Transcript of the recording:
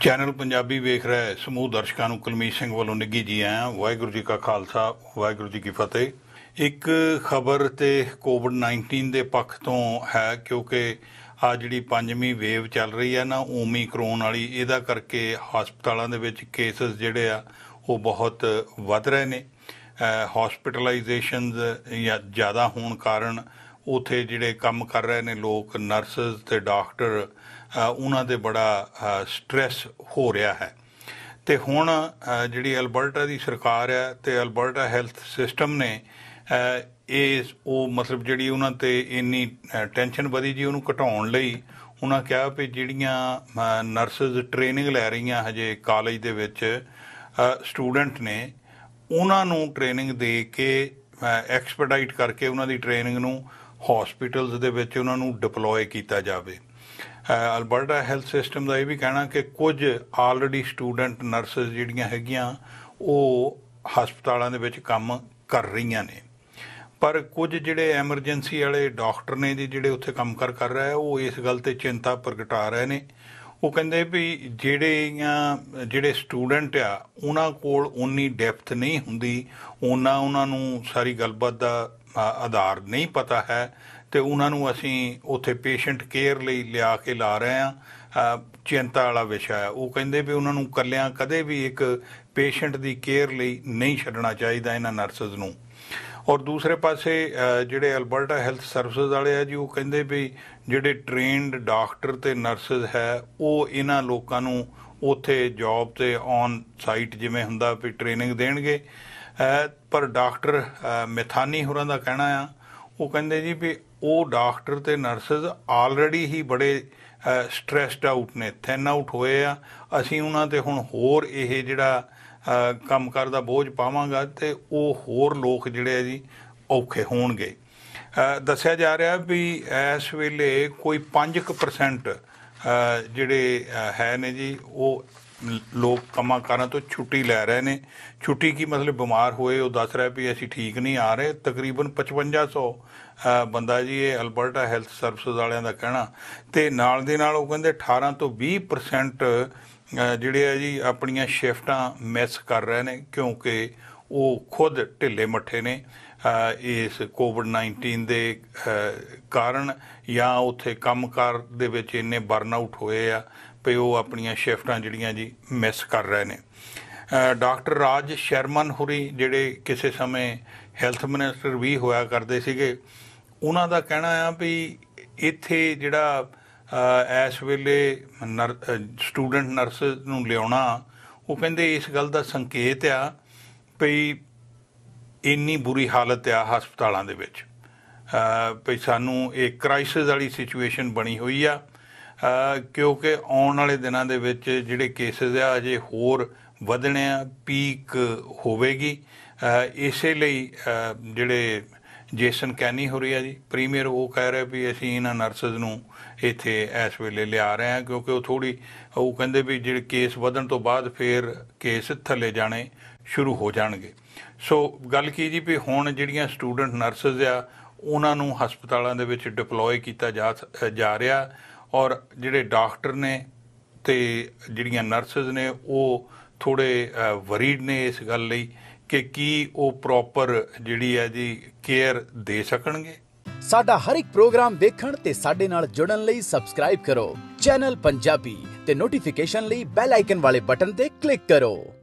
channel Punjabi ਵੇਖ ਰਿਹਾ ਹੈ ਸਮੂਹ ਦਰਸ਼ਕਾਂ ਨੂੰ ਕੁਲਮੀਤ ਸਿੰਘ ਵੱਲੋਂ ਨਿੱਗੀ ਜੀ ਆਇਆਂ ਵਾਹਿਗੁਰੂ ਜੀ ਕਾ ਖਾਲਸਾ ਵਾਹਿਗੁਰੂ ਜੀ ਕੀ ਫਤਿਹ ਇੱਕ ਖਬਰ ਤੇ ਕੋਵਿਡ-19 ਦੇ ਪੱਖ ਤੋਂ ਹੈ ਕਿਉਂਕਿ ਆ ਜਿਹੜੀ ਪੰਜਵੀਂ ਵੇਵ ਚੱਲ ਰਹੀ ਹੈ ਨਾ ਓਮੀਕਰੋਨ ਵਾਲੀ ਇਹਦਾ ਕਰਕੇ ਹਸਪਤਾਲਾਂ ਦੇ ਵਿੱਚ ਕੇਸਸ ਜਿਹੜੇ ਆ ਉਹ ਬਹੁਤ ਵੱਧ ਰਹੇ ਨੇ ਹਸਪੀਟਲਾਈਜੇਸ਼ਨਸ ਜ਼ਿਆਦਾ ਹੋਣ ਕਾਰਨ ਉਥੇ ਜਿਹੜੇ ਕੰਮ ਕਰ ਰਹੇ ਨੇ ਲੋਕ ਨਰਸਸ ਤੇ ਡਾਕਟਰ ਉਹਨਾਂ ਦੇ ਬੜਾ ਸਟ्रेस ਹੋ ਰਿਹਾ ਹੈ ਤੇ ਹੁਣ ਜਿਹੜੀ ਅਲਬਰਟਾ ਦੀ ਸਰਕਾਰ ਹੈ ਤੇ ਅਲਬਰਟਾ ਹੈਲਥ ਸਿਸਟਮ ਨੇ ਇਹ ਉਹ ਮਤਲਬ ਜਿਹੜੀ ਉਹਨਾਂ ਤੇ ਇੰਨੀ ਟੈਨਸ਼ਨ ਵਧੀ ਜੀ ਉਹਨੂੰ ਘਟਾਉਣ ਲਈ ਉਹਨਾਂ ਕਿਹਾ ਵੀ ਜਿਹੜੀਆਂ ਨਰਸਸ ਟ੍ਰੇਨਿੰਗ ਲੈ ਰਹੀਆਂ ਹਜੇ ਕਾਲਜ ਦੇ ਵਿੱਚ ਸਟੂਡੈਂਟ ਨੇ ਉਹਨਾਂ ਨੂੰ ਟ੍ਰੇਨਿੰਗ ਦੇ ਕੇ ਐਕਸਪਰਡਾਈਟ ਕਰਕੇ ਉਹਨਾਂ ਦੀ ਟ੍ਰੇਨਿੰਗ ਨੂੰ ਹਸਪੀਟਲਸ ਦੇ ਵਿੱਚ ਉਹਨਾਂ ਨੂੰ ਡਿਪਲੋਏ ਕੀਤਾ ਜਾਵੇ ਅਲਬਰਟਾ ਹੈਲਥ ਸਿਸਟਮ ਦਾ ਇਹ ਵੀ ਕਹਿਣਾ ਕਿ ਕੁਝ ਆਲਰੇਡੀ ਸਟੂਡੈਂਟ ਨਰਸਸ ਜਿਹੜੀਆਂ ਹੈਗੀਆਂ ਉਹ ਹਸਪਤਾਲਾਂ ਦੇ ਵਿੱਚ ਕੰਮ ਕਰ ਰਹੀਆਂ ਨੇ ਪਰ ਕੁਝ ਜਿਹੜੇ ਐਮਰਜੈਂਸੀ ਵਾਲੇ ਡਾਕਟਰ ਨੇ ਜਿਹੜੇ ਉੱਥੇ ਕੰਮ ਕਰ ਕਰ ਰਹੇ ਉਹ ਇਸ ਗੱਲ ਤੇ ਚਿੰਤਾ ਪ੍ਰਗਟਾ ਰਹੇ ਨੇ ਉਹ ਕਹਿੰਦੇ ਵੀ ਜਿਹੜੇਆਂ ਜਿਹੜੇ ਸਟੂਡੈਂਟ ਆ ਉਹਨਾਂ ਕੋਲ ਉਨੀ ਡੈਪਥ ਨਹੀਂ ਹੁੰਦੀ ਉਹਨਾਂ ਉਹਨਾਂ ਨੂੰ ਸਾਰੀ ਗੱਲਬਾਤ ਦਾ ਆਧਾਰ ਨਹੀਂ ਪਤਾ ਹੈ ਤੇ ਉਹਨਾਂ ਨੂੰ ਅਸੀਂ ਉੱਥੇ ਪੇਸ਼ੈਂਟ ਕੇਅਰ ਲਈ ਲਿਆ ਕੇ ਲਾ ਰਹੇ ਆ ਚਿੰਤਾ ਵਾਲਾ ਵਿਸ਼ਾ ਹੈ ਉਹ ਕਹਿੰਦੇ ਵੀ ਉਹਨਾਂ ਨੂੰ ਕੱਲਿਆਂ ਕਦੇ ਵੀ ਇੱਕ ਪੇਸ਼ੈਂਟ ਦੀ ਕੇਅਰ ਲਈ ਨਹੀਂ ਛੱਡਣਾ ਚਾਹੀਦਾ ਇਹਨਾਂ ਨਰਸਸ ਨੂੰ ਔਰ ਦੂਸਰੇ ਪਾਸੇ ਜਿਹੜੇ ਅਲਬਰਟਾ ਹੈਲਥ ਸਰਵਿਸਿਜ਼ ਵਾਲੇ ਆ ਜੀ ਉਹ ਕਹਿੰਦੇ ਵੀ ਜਿਹੜੇ ਟ੍ਰੇਨਡ ਡਾਕਟਰ ਤੇ ਨਰਸਸ ਹੈ ਉਹ ਇਹਨਾਂ ਲੋਕਾਂ ਨੂੰ ਉਥੇ ਜੌਬ ਤੇ ਔਨ ਸਾਈਟ ਜਿਵੇਂ ਹੁੰਦਾ ਵੀ ਟ੍ਰੇਨਿੰਗ ਦੇਣਗੇ ਪਰ ਡਾਕਟਰ ਮਿਥਾਨੀ ਹੋਰਾਂ ਦਾ ਕਹਿਣਾ ਆ ਉਹ ਕਹਿੰਦੇ ਜੀ ਵੀ ਉਹ ਡਾਕਟਰ ਤੇ ਨਰਸਸ ਆਲਰੇਡੀ ਹੀ ਬੜੇ ਸਟ੍ਰੈਸਡ ਆਊਟ ਨੇ ਥਿਨ ਆਊਟ ਹੋਏ ਆ ਅਸੀਂ ਉਹਨਾਂ ਤੇ ਹੁਣ ਹੋਰ ਇਹ ਜਿਹੜਾ ਕੰਮ ਕਰਦਾ ਬੋਝ ਪਾਵਾਂਗਾ ਤੇ ਉਹ ਹੋਰ ਲੋਕ ਜਿਹੜੇ ਆ ਜੀ ਔਖੇ ਹੋਣਗੇ ਦੱਸਿਆ ਜਾ ਰਿਹਾ ਵੀ ਇਸ ਵੇਲੇ ਕੋਈ 5% ਜਿਹੜੇ ਹੈ ਨੇ ਜੀ ਉਹ ਲੋਕ ਕੰਮਾਂ ਕਾਰਾਂ ਤੋਂ ਛੁੱਟੀ ਲੈ ਰਹੇ ਨੇ ਛੁੱਟੀ ਕੀ ਮਤਲਬ ਬਿਮਾਰ ਹੋਏ ਉਹ ਦੱਸ ਰਿਹਾ ਵੀ ਅਸੀਂ ਠੀਕ ਨਹੀਂ ਆ ਰਹੇ ਤਕਰੀਬਨ 5500 ਬੰਦਾ ਜੀ ਇਹ ਅਲਬਰਟਾ ਹੈਲਥ ਸਰਵਿਸ ਵਾਲਿਆਂ ਦਾ ਕਹਿਣਾ ਤੇ ਨਾਲ ਦੇ ਨਾਲ ਉਹ ਕਹਿੰਦੇ 18 ਤੋਂ 20% ਜਿਹੜੇ ਆ ਜੀ ਆਪਣੀਆਂ ਸ਼ਿਫਟਾਂ ਮਿਸ ਕਰ ਰਹੇ ਨੇ ਕਿਉਂਕਿ ਉਹ ਖੁਦ ਢਿੱਲੇ ਮੱਠੇ ਨੇ ਇਸ ਕੋਵਿਡ-19 ਦੇ ਕਾਰਨ ਜਾਂ ਉੱਥੇ ਕੰਮਕਾਰ ਦੇ ਵਿੱਚ ਇੰਨੇ ਬਰਨਆਊਟ ਹੋਏ ਆ ਪਈ ਉਹ ਆਪਣੀਆਂ ਸ਼ਿਫਟਾਂ ਜਿਹੜੀਆਂ ਜੀ ਮਿਸ ਕਰ ਰਹੇ ਨੇ ਡਾਕਟਰ ਰਾਜ ਸ਼ਰਮਨ ਹੁਰੀ ਜਿਹੜੇ ਕਿਸੇ ਸਮੇਂ ਹੈਲਥ ਮਿਨਿਸਟਰ ਵੀ ਹੋਇਆ ਕਰਦੇ ਸੀਗੇ ਉਹਨਾਂ ਦਾ ਕਹਿਣਾ ਆ ਵੀ ਇੱਥੇ ਜਿਹੜਾ ਐਸ ਵੇਲੇ ਸਟੂਡੈਂਟ ਨਰਸ ਨੂੰ ਲਿਆਉਣਾ ਉਹ ਕਹਿੰਦੇ ਇਸ ਗੱਲ ਦਾ ਸੰਕੇਤ ਆ ਵੀ ਇੰਨੀ ਬੁਰੀ ਹਾਲਤ ਆ ਹਸਪਤਾਲਾਂ ਦੇ ਵਿੱਚ ਭਈ ਸਾਨੂੰ ਇਹ ਕ੍ਰਾਈਸਿਸ ਵਾਲੀ ਸਿਚੁਏਸ਼ਨ ਬਣੀ ਹੋਈ ਆ ਕਿਉਂਕਿ ਆਉਣ ਵਾਲੇ ਦਿਨਾਂ ਦੇ ਵਿੱਚ ਜਿਹੜੇ ਕੇਸਸ ਆ ਅਜੇ ਹੋਰ ਵਧਣੇ ਆ ਪੀਕ ਹੋਵੇਗੀ ਇਸੇ ਲਈ ਜਿਹੜੇ ਜੇਸਨ ਕੈਨੀ ਹੋ ਰਹੀ ਹੈ ਜੀ ਪ੍ਰੀਮੀਅਰ ਉਹ ਕਹਿ ਰਿਹਾ ਵੀ ਅਸੀਂ ਇਹਨਾਂ ਨਰਸਸ ਨੂੰ ਇੱਥੇ ਇਸ ਵੇਲੇ ਲਿਆ ਰਹੇ ਹਾਂ ਕਿਉਂਕਿ ਉਹ ਥੋੜੀ ਉਹ ਕਹਿੰਦੇ ਵੀ ਜਿਹੜੇ ਕੇਸ ਵਧਣ ਤੋਂ ਬਾਅਦ ਫੇਰ ਕੇਸ ਥੱਲੇ ਜਾਣੇ ਸ਼ੁਰੂ ਹੋ ਜਾਣਗੇ ਸੋ ਗੱਲ ਕੀ ਜੀ ਵੀ ਹੁਣ ਜਿਹੜੀਆਂ ਸਟੂਡੈਂਟ ਨਰਸਸ ਆ ਉਹਨਾਂ ਨੂੰ ਹਸਪਤਾਲਾਂ ਦੇ ਵਿੱਚ ਡਿਪਲੋਏ ਕੀਤਾ ਜਾ ਜਾ ਰਿਹਾ ਔਰ ਜਿਹੜੇ ਡਾਕਟਰ ਨੇ ਤੇ ਜਿਹੜੀਆਂ ਨਰਸਸ ਨੇ ਉਹ ਥੋੜੇ ਵਰੀਡ ਨੇ ਇਸ ਗੱਲ ਲਈ ਕਿ ਕੀ ਉਹ ਪ੍ਰੋਪਰ ਜਿਹੜੀ ਹੈ ਜੀ ਕੇਅਰ ਦੇ ਸਕਣਗੇ ਸਾਡਾ ਹਰ ਇੱਕ ਪ੍ਰੋਗਰਾਮ ਦੇਖਣ ਤੇ ਸਾਡੇ ਨਾਲ ਜੁੜਨ ਲਈ ਸਬਸਕ੍ਰਾਈਬ ਕਰੋ ਚੈਨਲ ਪੰਜਾਬੀ ਤੇ ਨੋਟੀਫਿਕੇਸ਼ਨ ਲਈ ਬੈਲ ਆਈਕਨ ਵਾਲੇ ਬਟਨ ਤੇ ਕਲਿੱਕ ਕਰੋ